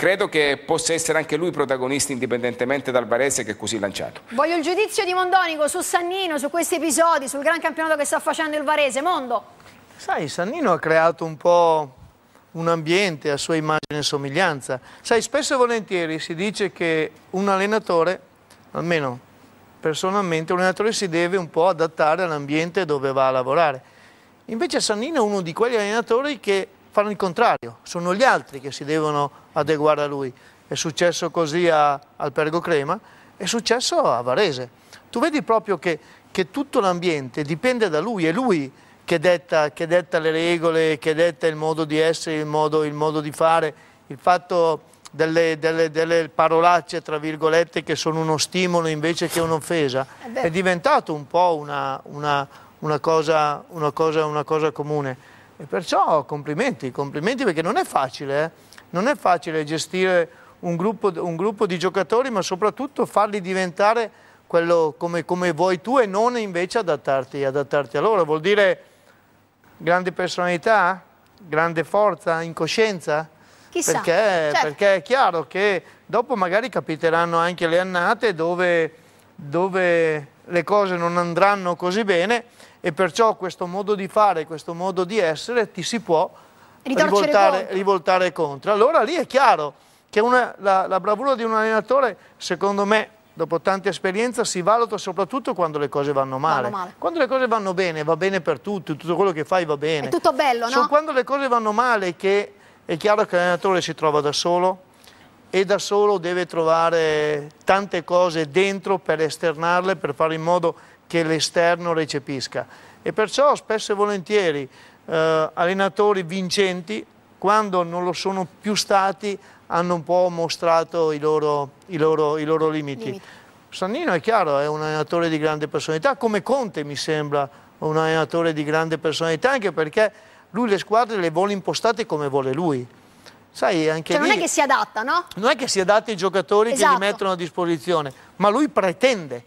Credo che possa essere anche lui protagonista indipendentemente dal Varese che è così lanciato. Voglio il giudizio di Mondonico su Sannino, su questi episodi, sul gran campionato che sta facendo il Varese. Mondo? Sai, Sannino ha creato un po' un ambiente a sua immagine e somiglianza. Sai, spesso e volentieri si dice che un allenatore, almeno personalmente, un allenatore si deve un po' adattare all'ambiente dove va a lavorare. Invece Sannino è uno di quegli allenatori che fanno il contrario, sono gli altri che si devono adeguare a lui. È successo così a, al Pergo Crema, è successo a Varese. Tu vedi proprio che, che tutto l'ambiente dipende da lui, è lui che detta, che detta, le regole, che detta il modo di essere, il modo, il modo di fare, il fatto delle, delle, delle, parolacce, tra virgolette, che sono uno stimolo invece che un'offesa, eh è diventato un po' una, una, una, cosa, cosa, una cosa comune. E perciò complimenti, complimenti perché non è facile, eh? non è facile gestire un gruppo, un gruppo, di giocatori ma soprattutto farli diventare quello come, come vuoi tu e non invece adattarti, adattarti, a loro. Vuol dire grande personalità, grande forza, incoscienza? Chissà. Perché, certo. perché è chiaro che dopo magari capiteranno anche le annate dove, dove le cose non andranno così bene e perciò questo modo di fare, questo modo di essere ti si può rivoltare contro. rivoltare, contro. Allora lì è chiaro che una, la, la bravura di un allenatore, secondo me, dopo tanta esperienza si valuta soprattutto quando le cose vanno male. vanno male. Quando le cose vanno bene, va bene per tutti, tutto quello che fai va bene. È tutto bello, no? Sono quando le cose vanno male che è chiaro che l'allenatore si trova da solo e da solo deve trovare tante cose dentro per esternarle, per fare in modo che l'esterno recepisca. E perciò spesso e volentieri eh, allenatori vincenti, quando non lo sono più stati, hanno un po' mostrato i loro, i loro, i loro limiti. limiti. Sannino è chiaro, è un allenatore di grande personalità, come Conte mi sembra un allenatore di grande personalità, anche perché lui le squadre le vuole impostate come vuole lui. Sai, anche cioè, lì, non è che si adatta, no? Non è che si adatta ai giocatori esatto. che li mettono a disposizione, ma lui pretende,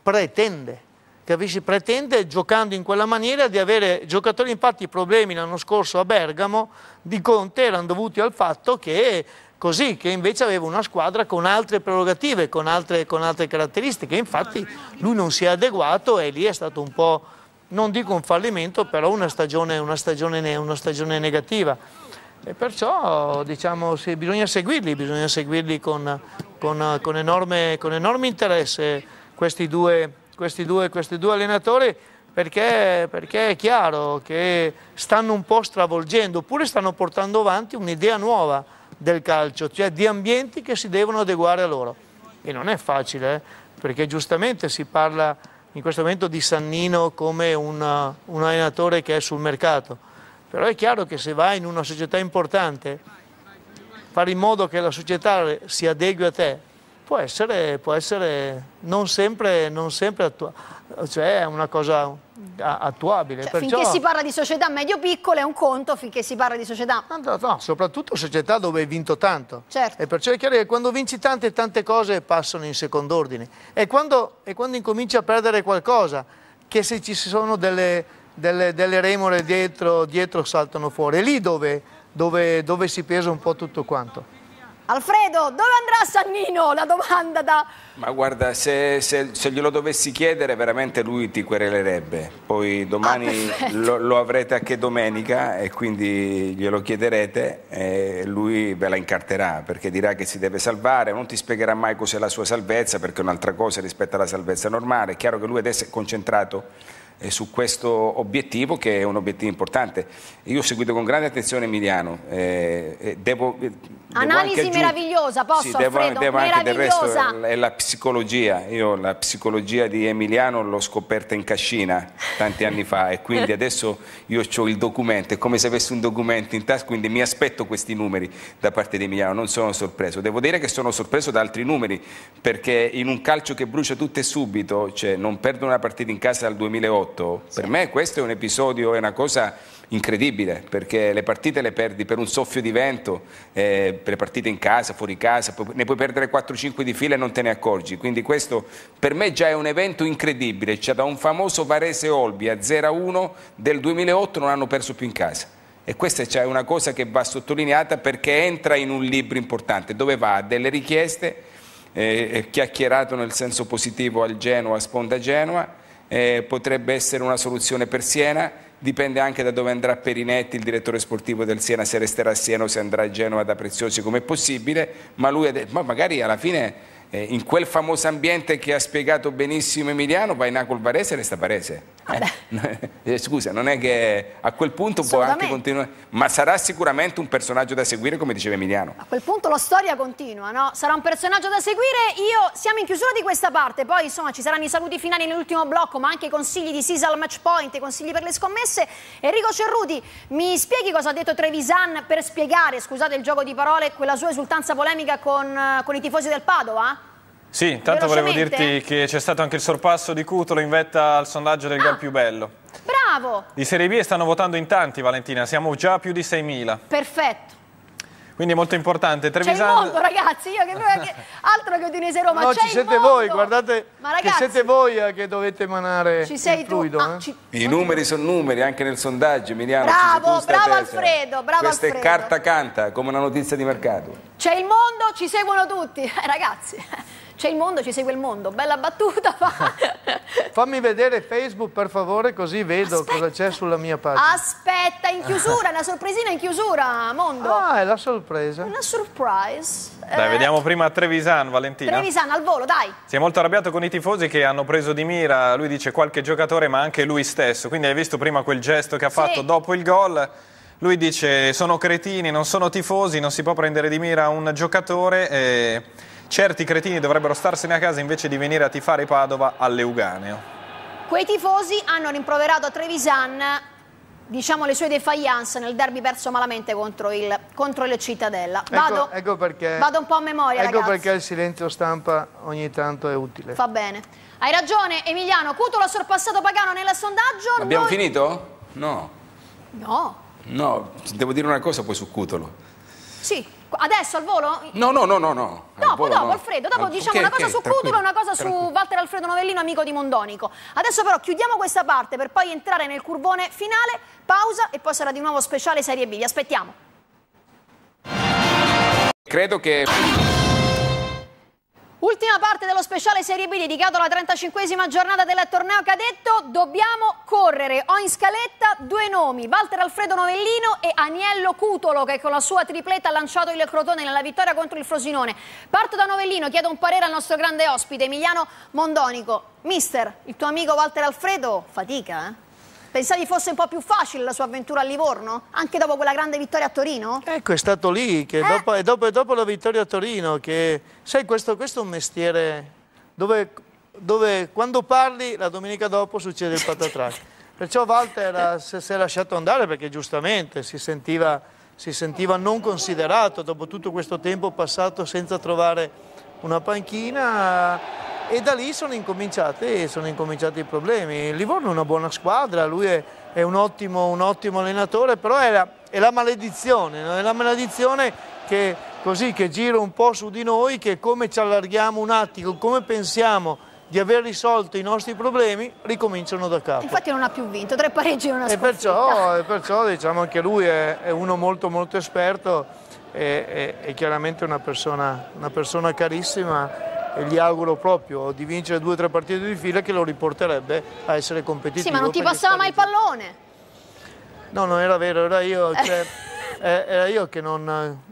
pretende capisci? pretende giocando in quella maniera di avere giocatori, infatti i problemi l'anno scorso a Bergamo di Conte erano dovuti al fatto che così che invece aveva una squadra con altre prerogative, con altre, con altre, caratteristiche. Infatti lui non si è adeguato e lì è stato un po', non dico un fallimento, però una stagione, una stagione, una stagione negativa. E perciò diciamo, se bisogna seguirli, bisogna seguirli con, con, con enorme, enorme interesse questi due questi due, questi due allenatori perché, perché, è chiaro che stanno un po' stravolgendo, oppure stanno portando avanti un'idea nuova del calcio, cioè di ambienti che si devono adeguare a loro. E non è facile, eh? perché giustamente si parla in questo momento di Sannino come una, uh, un allenatore che è sul mercato, però è chiaro che se vai in una società importante, fare in modo che la società si adegui a te può essere, può essere non sempre, non sempre attuale cioè è una cosa attuabile. Cioè, Perciò... Finché si parla di società medio-piccole è un conto, finché si parla di società... No, no, soprattutto società dove hai vinto tanto. Certo. E perciò è chiaro che quando vinci tante, tante cose passano in secondo ordine. E quando, quando incominci a perdere qualcosa, che se ci sono delle, delle, delle remore dietro, dietro, saltano fuori. È lì dove, dove, dove si pesa un po' tutto quanto. Alfredo, dove andrà Sannino? La domanda da... Ma guarda, se, se, se glielo dovessi chiedere veramente lui ti querelerebbe. Poi ah, domani ah, lo, lo, avrete anche domenica e quindi glielo chiederete e lui ve la incarterà perché dirà che si deve salvare, non ti spiegherà mai cos'è la sua salvezza perché è un'altra cosa rispetto alla salvezza normale. È chiaro che lui adesso è concentrato su questo obiettivo che è un obiettivo importante. Io ho seguito con grande attenzione Emiliano. Eh, devo, eh, Analisi devo meravigliosa, posso sì, devo, Alfredo, devo anche del resto, eh, è la psicologia. Io la psicologia di Emiliano l'ho scoperta in Cascina tanti anni fa e quindi adesso io ho il documento, è come se avessi un documento in tasca, quindi mi aspetto questi numeri da parte di Emiliano, non sono sorpreso. Devo dire che sono sorpreso da altri numeri perché in un calcio che brucia tutto e subito, cioè non perdono una partita in casa dal 2008, ridotto. Sì. Per me questo è un episodio, è una cosa incredibile perché le partite le perdi per un soffio di vento, eh, per le partite in casa, fuori casa, ne puoi perdere 4-5 di fila e non te ne accorgi. Quindi questo per me già è un evento incredibile, cioè da un famoso Varese Olbi a 0-1 del 2008 non hanno perso più in casa. E questa è una cosa che va sottolineata perché entra in un libro importante dove va a delle richieste, eh, chiacchierato nel senso positivo al Genoa, a sponda Genoa, eh, potrebbe essere una soluzione per Siena, dipende anche da dove andrà Perinetti, il direttore sportivo del Siena, se resterà a Siena o se andrà a Genova da Preziosi come possibile, ma, lui, ma magari alla fine eh, in quel famoso ambiente che ha spiegato benissimo Emiliano, vai Painà col Varese resta Varese. Ah, eh? eh? Scusa, non è che a quel punto può anche continuare, ma sarà sicuramente un personaggio da seguire, come diceva Emiliano. A quel punto la storia continua, no? Sarà un personaggio da seguire. Io siamo in chiusura di questa parte, poi insomma ci saranno i saluti finali nell'ultimo blocco, ma anche i consigli di Sisal Matchpoint, i consigli per le scommesse. Enrico Cerruti, mi spieghi cosa ha detto Trevisan per spiegare, scusate il gioco di parole, quella sua esultanza polemica con, eh, con i tifosi del Padova? Sì, intanto volevo dirti che c'è stato anche il sorpasso di Cutolo in vetta al sondaggio del ah, gol più bello. Bravo! Di Serie B stanno votando in tanti, Valentina, siamo già più di 6.000. Perfetto. Quindi è molto importante. Trevisan... C'è il mondo, ragazzi, io che altro che Udinese Roma, no, ci siete voi, guardate ragazzi, che siete voi eh, che dovete emanare ci sei il fluido. Ah, eh? I numeri sono numeri, anche nel sondaggio, Emiliano. Bravo, bravo Alfredo, bravo Questa Alfredo. Questa è carta canta, come una notizia di mercato. C'è il mondo, ci seguono tutti, ragazzi c'è il mondo, ci segue il mondo. Bella battuta, fa. Fammi vedere Facebook per favore così vedo Aspetta. cosa c'è sulla mia pagina. Aspetta, in chiusura, una sorpresina in chiusura, mondo. Ah, è la sorpresa. Una surprise. Dai, eh. vediamo prima Trevisan, Valentina. Trevisan, al volo, dai. Si è molto arrabbiato con i tifosi che hanno preso di mira, lui dice qualche giocatore ma anche lui stesso. Quindi hai visto prima quel gesto che ha fatto dopo il gol. Lui dice sono cretini, non sono tifosi, non si può prendere di mira un giocatore. E eh, Certi cretini dovrebbero starsene a casa invece di venire a tifare Padova all'Euganeo. Quei tifosi hanno rimproverato a Trevisan diciamo, le sue defiance nel derby perso malamente contro il, contro il Cittadella. Ecco, vado, ecco, ecco perché, vado, un po' a memoria, Ecco ragazzi. perché il silenzio stampa ogni tanto è utile. Fa bene. Hai ragione, Emiliano. Cutolo ha sorpassato Pagano nel sondaggio. Abbiamo noi... finito? No. No. No, devo dire una cosa poi su Cutolo. Sì, adesso al volo? No, no, no, no. no. Dopo, volo, dopo, no. Alfredo, dopo no. diciamo una cosa okay, su Cutolo e una cosa tranquillo. su Walter Alfredo Novellino, amico di Mondonico. Adesso però chiudiamo questa parte per poi entrare nel curvone finale, pausa e poi sarà di nuovo speciale Serie B. Vi aspettiamo. Credo che... Ultima parte dello speciale Serie B dedicato alla 35esima giornata del torneo cadetto. Dobbiamo correre. Ho in scaletta due nomi, Walter Alfredo Novellino e Aniello Cutolo che con la sua tripletta ha lanciato il Crotone nella vittoria contro il Frosinone. Parto da Novellino, chiedo un parere al nostro grande ospite Emiliano Mondonico. Mister, il tuo amico Walter Alfredo fatica, eh? Pensavi fosse un po' più facile la sua avventura a Livorno? Anche dopo quella grande vittoria a Torino? Ecco, è stato lì, che eh? dopo, è dopo, è dopo, la vittoria a Torino, che... Sai, questo, questo è un mestiere dove, dove, quando parli la domenica dopo succede il patatrac. Perciò Walter si è lasciato andare perché giustamente si sentiva, si sentiva non considerato dopo tutto questo tempo passato senza trovare una panchina e da lì sono, sono incominciati i problemi. Livorno è una buona squadra, lui è, è un, ottimo, un, ottimo, allenatore, però è la, è la maledizione, no? è la maledizione che, così, che, gira un po' su di noi, che come ci allarghiamo un attimo, come pensiamo di aver risolto i nostri problemi, ricominciano da capo. Infatti non ha più vinto, tre pareggi e una sconfitta. E perciò, e perciò diciamo anche lui è, è uno molto molto esperto e, è, chiaramente una persona, una persona carissima e gli auguro proprio di vincere due o tre partite di fila che lo riporterebbe a essere competitivo. Sì, ma non ti passava mai il pallone? No, non era vero, era io, cioè, eh, era io che non... Eh,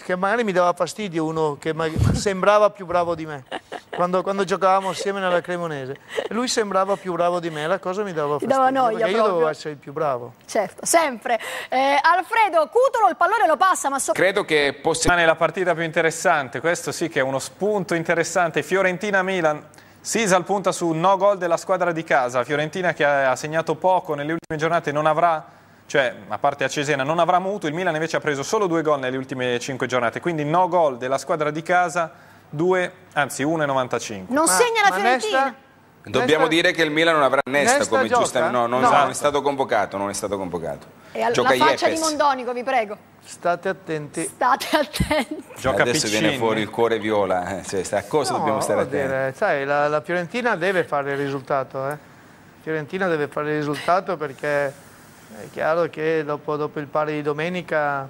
che magari mi dava fastidio uno che sembrava più bravo di me quando, quando, giocavamo assieme nella Cremonese. Lui sembrava più bravo di me, la cosa mi dava fastidio, dava noia io dovevo essere il più bravo. Certo, sempre. Eh, Alfredo Cutolo il pallone lo passa, ma so... Credo che possa... la partita più interessante, questo sì che è uno spunto interessante. Fiorentina-Milan... Sisal punta su no gol della squadra di casa. Fiorentina che ha segnato poco nelle ultime giornate non avrà, cioè a parte a Cesena, non avrà mutuo. Il Milan invece ha preso solo due gol nelle ultime cinque giornate. Quindi no gol della squadra di casa 2, anzi 1,95. Non segna la Fiorentina. Dobbiamo Nesta... dire che il Milan non avrà Nesta, Nesta come giusta, no, non, no. non, è stato convocato, non è stato convocato. E alla Gioca faccia Iepes. di Mondonico, vi prego. State attenti. State attenti. Gioca Adesso Piccini. viene fuori il cuore viola, eh, cioè, a cosa no, dobbiamo stare attenti? Dire, sai, la, la, Fiorentina deve fare il risultato, eh. La Fiorentina deve fare il risultato perché è chiaro che dopo, dopo il pari di domenica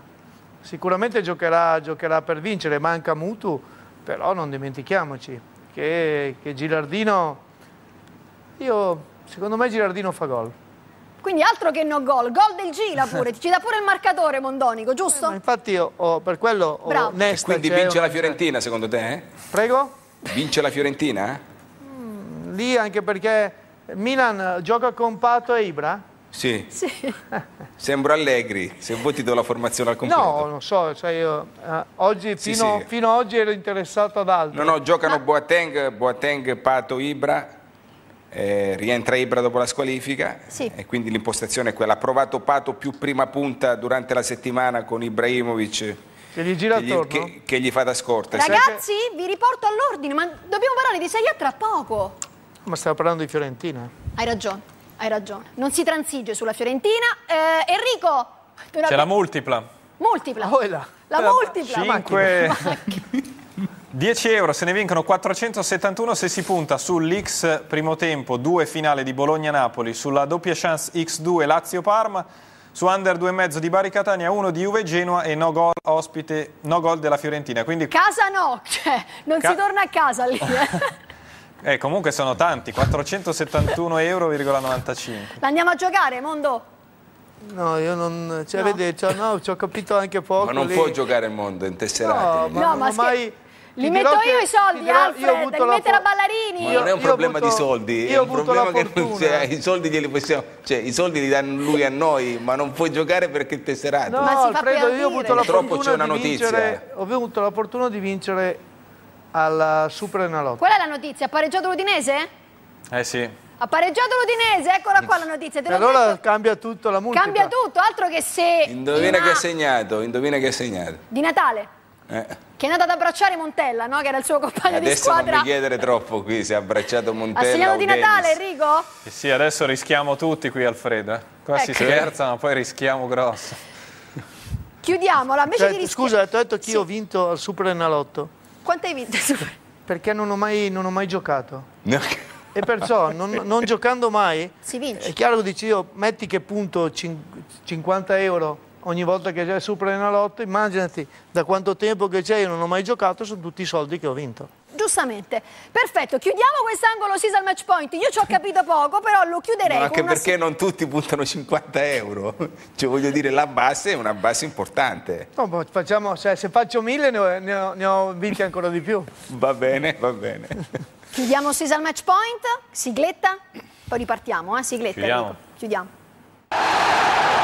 sicuramente giocherà, giocherà per vincere, manca Mutu però non dimentichiamoci che, che Girardino, io, secondo me Girardino fa gol. Quindi altro che no gol, gol del Gila pure, ci dà pure il marcatore Mondonico, giusto? Eh, infatti io oh, per quello ho oh, Nesta, Quindi cioè, vince la Fiorentina secondo te? Eh? Prego? Vince la Fiorentina? Eh? Mm, lì anche perché Milan gioca con Pato e Ibra, sì. sì. Sembro Allegri, se vuoi ti do la formazione al completo. No, non so, cioè io, eh, oggi, fino, sì, sì. fino, ad oggi ero interessato ad altro. No, no, giocano ah. Boateng, Boateng, Pato, Ibra, eh, rientra Ibra dopo la squalifica sì. e quindi l'impostazione è quella. Ha provato Pato più prima punta durante la settimana con Ibrahimovic che gli gira che gli, attorno che, che gli fa da scorta ragazzi che... vi riporto all'ordine ma dobbiamo parlare di Serie A tra poco ma stavo parlando di Fiorentina hai ragione hai ragione, non si transige sulla Fiorentina. Eh, Enrico! C'è abbiamo... la multipla. Multipla. Oh, la, la multipla. 5... 10 euro, se ne vincono 471 se si punta sull'X primo tempo, 2 finale di Bologna-Napoli, sulla doppia chance X2 Lazio-Parma, su under 2,5 di Bari Catania, 1 di Juve Genoa e no gol ospite, no gol della Fiorentina. Quindi... Casa no, cioè, non Ca si torna a casa lì. Eh. Eh, comunque sono tanti, 471,95 euro. Andiamo a giocare, Mondo? No, io non... Cioè, no. vedi, cioè, no, ci ho capito anche poco. Ma non lì. può giocare il mondo in tesserate. No, no, ma mai... Li metto io i soldi, dirò, Alfred, li mette la ballarina. Ma non è un problema avuto, di soldi, è un problema che non, cioè, i soldi glieli possiamo... Cioè, i soldi li danno lui a noi, ma non puoi giocare perché il tesserato. No, ma si Alfredo, io ho avuto la Purtroppo fortuna c'è una notizia. Vincere, eh. ho avuto la fortuna di vincere al Super Superenalotto. Qual è la notizia? Ha pareggiato l'Udinese? Eh sì. Ha pareggiato l'Udinese, eccola qua la notizia. Te allora detto... cambia tutto la multipla. Cambia tutto, altro che se... Indovina una... che ha segnato, indovina che ha segnato. Di Natale. Eh. Che è andato ad abbracciare Montella, no? Che era il suo compagno adesso di squadra. Adesso non mi chiedere troppo qui se ha abbracciato Montella Ha segnato di Natale, Enrico? Eh sì, adesso rischiamo tutti qui, Alfredo. Eh. Qua ecco. si scherza, ma poi rischiamo grosso. Chiudiamola, invece cioè, di rischiare... Scusa, ti ho detto che sì. io ho vinto al Super Enalotto. Quanto hai vinto? Perché non ho mai, non ho mai giocato. E perciò, non, non, giocando mai, si vince. è chiaro che dici io, metti che punto 50 euro ogni volta che c'è supera una lotta, immaginati da quanto tempo che c'è, io non ho mai giocato, sono tutti i soldi che ho vinto giustamente. Perfetto, chiudiamo quest'angolo Sisal Match Point. Io ci ho capito poco, però lo chiuderei. Ma anche perché una... non tutti puntano 50 euro. Cioè, voglio dire, la base è una base importante. No, facciamo, cioè, se faccio 1000 ne ho, ne, ne ho vinti ancora di più. Va bene, va bene. Chiudiamo Sisal Match Point, sigletta, poi ripartiamo, eh, sigletta. Chiudiamo. Chiudiamo.